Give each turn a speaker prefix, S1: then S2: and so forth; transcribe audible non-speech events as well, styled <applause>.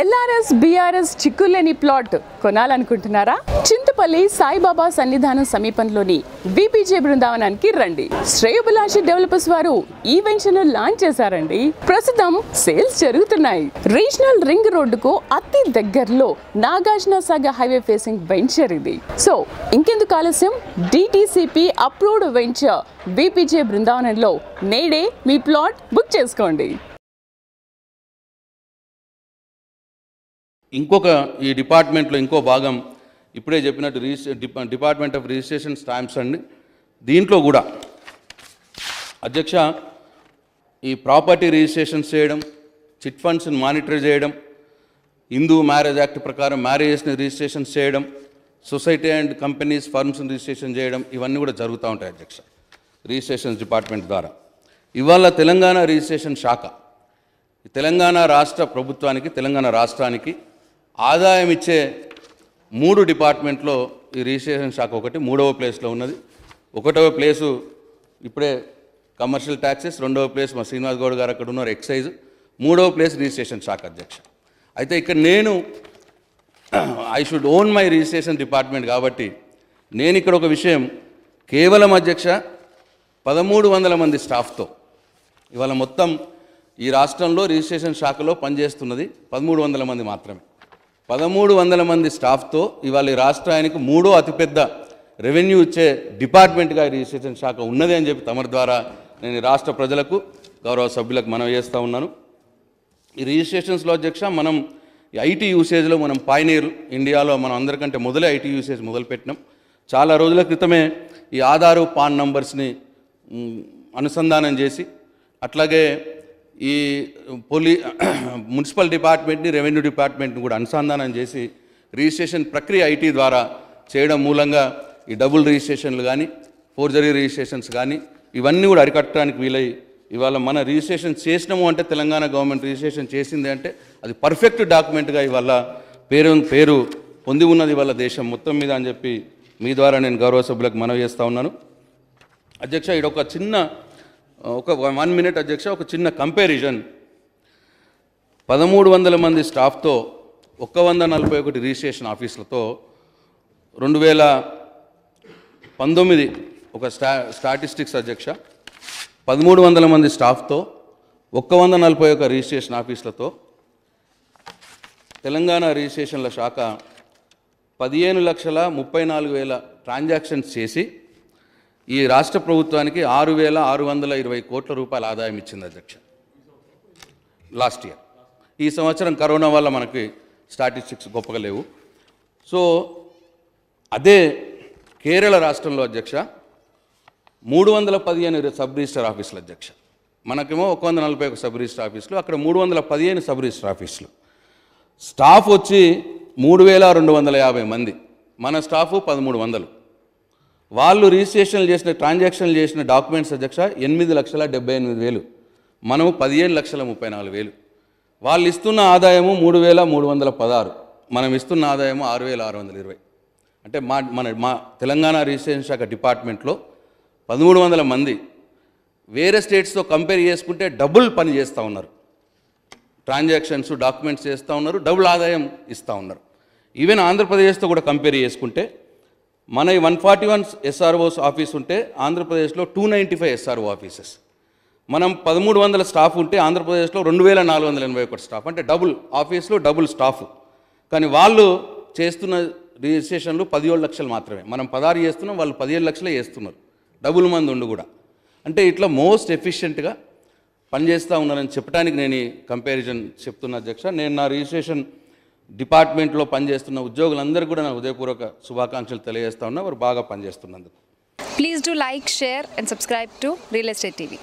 S1: LRS BRS చిక్కులేని plot కొనాలనుకుంటున్నారా చింతపల్లి సాయిబాబా సన్నిధానం సమీపంలోని బీపీజే బృందావనానికి రండి శ్రేయోభిలాషి డెవలపర్స్ వారు ఈ వెంచర్ లాంచ్ చేశారండి ప్రస్తుతం సేల్స్ జరుగుతున్నాయి రీజనల్ రింగ్ రోడ్డుకు అతి దగ్గరలో Nagarjuna Sagar highway facing venture ఇది సో ఇంకెందుకు ఆలస్యం డిటిసిపి అప్రూవ్డ్ వెంచర్ బీపీజే బృందావనంలో నేడే మీ ప్లాట్ బుక్ చేసుకోండి ఇంకొక ఈ డిపార్ట్మెంట్లో ఇంకో భాగం ఇప్పుడే చెప్పినట్టు రిజిస్ట్రే డిపార్ట్మెంట్ ఆఫ్ రిజిస్ట్రేషన్ స్టాంప్స్ అండి దీంట్లో కూడా అధ్యక్ష ఈ ప్రాపర్టీ రిజిస్ట్రేషన్స్ చేయడం చిట్ ఫండ్స్ని మానిటర్ చేయడం హిందూ మ్యారేజ్ యాక్ట్ ప్రకారం మ్యారేజెస్ని రిజిస్ట్రేషన్ చేయడం సొసైటీ అండ్ కంపెనీస్ ఫర్మ్స్ని రిజిస్ట్రేషన్ చేయడం ఇవన్నీ కూడా జరుగుతూ ఉంటాయి అధ్యక్ష రిజిస్ట్రేషన్ డిపార్ట్మెంట్ ద్వారా ఇవాళ తెలంగాణ రిజిస్ట్రేషన్ శాఖ తెలంగాణ రాష్ట్ర ప్రభుత్వానికి తెలంగాణ రాష్ట్రానికి ఆదాయం ఇచ్చే మూడు డిపార్ట్మెంట్లో ఈ రిజిస్ట్రేషన్ శాఖ ఒకటి మూడవ ప్లేస్లో ఉన్నది ఒకటవ ప్లేసు ఇప్పుడే కమర్షియల్ ట్యాక్సెస్ రెండవ ప్లేస్ మా శ్రీనివాస్ గౌడ్ గారు అక్కడ ఉన్నారు ఎక్సైజ్ మూడవ ప్లేస్ రిజిస్ట్రేషన్ శాఖ అధ్యక్ష అయితే ఇక్కడ నేను I should own my registration department కాబట్టి నేను ఇక్కడ ఒక విషయం కేవలం అధ్యక్ష పదమూడు వందల మంది స్టాఫ్తో ఇవాళ మొత్తం ఈ రాష్ట్రంలో రిజిస్ట్రేషన్ శాఖలో పనిచేస్తున్నది పదమూడు వందల మంది మాత్రమే పదమూడు వందల మంది స్టాఫ్తో ఇవాళ ఈ రాష్ట్రానికి మూడో అతిపెద్ద రెవెన్యూ ఇచ్చే డిపార్ట్మెంట్గా రిజిస్ట్రేషన్ శాఖ ఉన్నది అని చెప్పి తమరి ద్వారా నేను రాష్ట్ర ప్రజలకు గౌరవ సభ్యులకు మనం చేస్తూ ఉన్నాను ఈ రిజిస్ట్రేషన్స్లో అధ్యక్ష మనం ఐటీ యూసేజ్లో మనం పాయనీరు ఇండియాలో మనం అందరికంటే మొదలే ఐటీ యూసేజ్ మొదలుపెట్టినాం చాలా రోజుల క్రితమే ఈ ఆధారు పాన్ నంబర్స్ని అనుసంధానం చేసి అట్లాగే ఈ పోలీ <clears throat> మున్సిపల్ డిపార్ట్మెంట్ని రెవెన్యూ డిపార్ట్మెంట్ని కూడా అనుసంధానం చేసి రిజిస్ట్రేషన్ ప్రక్రియ ఐటీ ద్వారా చేయడం మూలంగా ఈ డబుల్ రిజిస్ట్రేషన్లు కానీ ఫోర్జరీ రిజిస్ట్రేషన్స్ కానీ ఇవన్నీ కూడా అరికట్టడానికి వీలై ఇవాళ మన రిజిస్ట్రేషన్ చేసినాము అంటే తెలంగాణ గవర్నమెంట్ రిజిస్ట్రేషన్ చేసింది అంటే అది పర్ఫెక్ట్ డాక్యుమెంట్గా ఇవాళ పేరు పేరు పొంది ఉన్నది ఇవాళ దేశం మొత్తం మీద అని చెప్పి మీ ద్వారా నేను గౌరవ సభ్యులకు మనవి చేస్తూ ఉన్నాను అధ్యక్ష ఒక చిన్న ఒక వన్ మినిట్ అధ్యక్ష ఒక చిన్న కంపారిజన్ పదమూడు వందల మంది స్టాఫ్తో ఒక్క వంద నలభై ఒకటి రిజిస్ట్రేషన్ ఆఫీసులతో రెండు వేల పంతొమ్మిది ఒక స్టా స్టాటిస్టిక్స్ అధ్యక్ష పదమూడు వందల మంది స్టాఫ్తో ఒక్క వంద నలభై ఒక రిజిస్ట్రేషన్ ఆఫీసులతో తెలంగాణ రిజిస్ట్రేషన్ల శాఖ పదిహేను లక్షల ముప్పై నాలుగు వేల ట్రాన్జాక్షన్స్ చేసి ఈ రాష్ట్ర ప్రభుత్వానికి ఆరు వేల ఆరు వందల ఇరవై కోట్ల రూపాయల ఆదాయం ఇచ్చింది అధ్యక్ష లాస్ట్ ఇయర్ ఈ సంవత్సరం కరోనా వల్ల మనకి స్టాటిస్టిక్స్ గొప్పగా లేవు సో అదే కేరళ రాష్ట్రంలో అధ్యక్ష మూడు వందల పదిహేను సబ్ రిజిస్టర్ ఆఫీసులు అధ్యక్ష మనకేమో ఒక వంద నలభై ఒక సబ్ రిజిస్టర్ ఆఫీసులు అక్కడ మూడు వందల పదిహేను సబ్ రిజిస్టర్ ఆఫీసులు స్టాఫ్ వచ్చి మూడు వేల రెండు వందల యాభై మంది మన స్టాఫ్ పదమూడు వందలు వాళ్ళు రిజిస్ట్రేషన్లు చేసిన ట్రాన్సాక్షన్లు చేసిన డాక్యుమెంట్స్ అధ్యక్ష ఎనిమిది లక్షల డెబ్బై ఎనిమిది వేలు మనము పదిహేడు లక్షల ముప్పై నాలుగు వేలు వాళ్ళు ఇస్తున్న ఆదాయము మూడు వేల మూడు వందల పదహారు మనం ఇస్తున్న ఆదాయము ఆరు వేల ఆరు వందల ఇరవై అంటే మా మన మా తెలంగాణ రిజిస్ట్రేషన్ శాఖ డిపార్ట్మెంట్లో పదమూడు వందల మంది వేరే స్టేట్స్తో కంపేర్ చేసుకుంటే డబుల్ పని చేస్తూ ఉన్నారు ట్రాన్సాక్షన్స్ డాక్యుమెంట్స్ చేస్తూ ఉన్నారు డబుల్ ఆదాయం ఇస్తూ ఉన్నారు ఈవెన్ ఆంధ్రప్రదేశ్తో కూడా కంపేర్ చేసుకుంటే మన one forty one SROs office ఉంటే ఆంధ్రప్రదేశ్లో two ninety five SRO offices మనం పదమూడు వందల స్టాఫ్ ఉంటే ఆంధ్రప్రదేశ్లో రెండు వేల నాలుగు వందల ఎనభై ఒకటి స్టాఫ్ అంటే డబుల్ ఆఫీస్లో డబుల్ స్టాఫ్ కానీ వాళ్ళు చేస్తున్న రిజిస్ట్రేషన్లు పదిహేడు లక్షలు మాత్రమే మనం పదహారు చేస్తున్నాం వాళ్ళు పదిహేడు లక్షలే చేస్తున్నారు డబుల్ మంది ఉండు కూడా అంటే ఇట్లా మోస్ట్ ఎఫిషియెంట్గా పనిచేస్తూ ఉన్నారని చెప్పడానికి నేను ఈ కంపారిజన్ చెప్తున్న అధ్యక్ష నేను నా రిజిస్ట్రేషన్ డిపార్ట్మెంట్లో పనిచేస్తున్న ఉద్యోగులందరూ కూడా నా ఉదయపూర్వక శుభాకాంక్షలు తెలియజేస్తా ఉన్నా వారు బాగా పనిచేస్తున్నందుకు please do like share and subscribe to real estate TV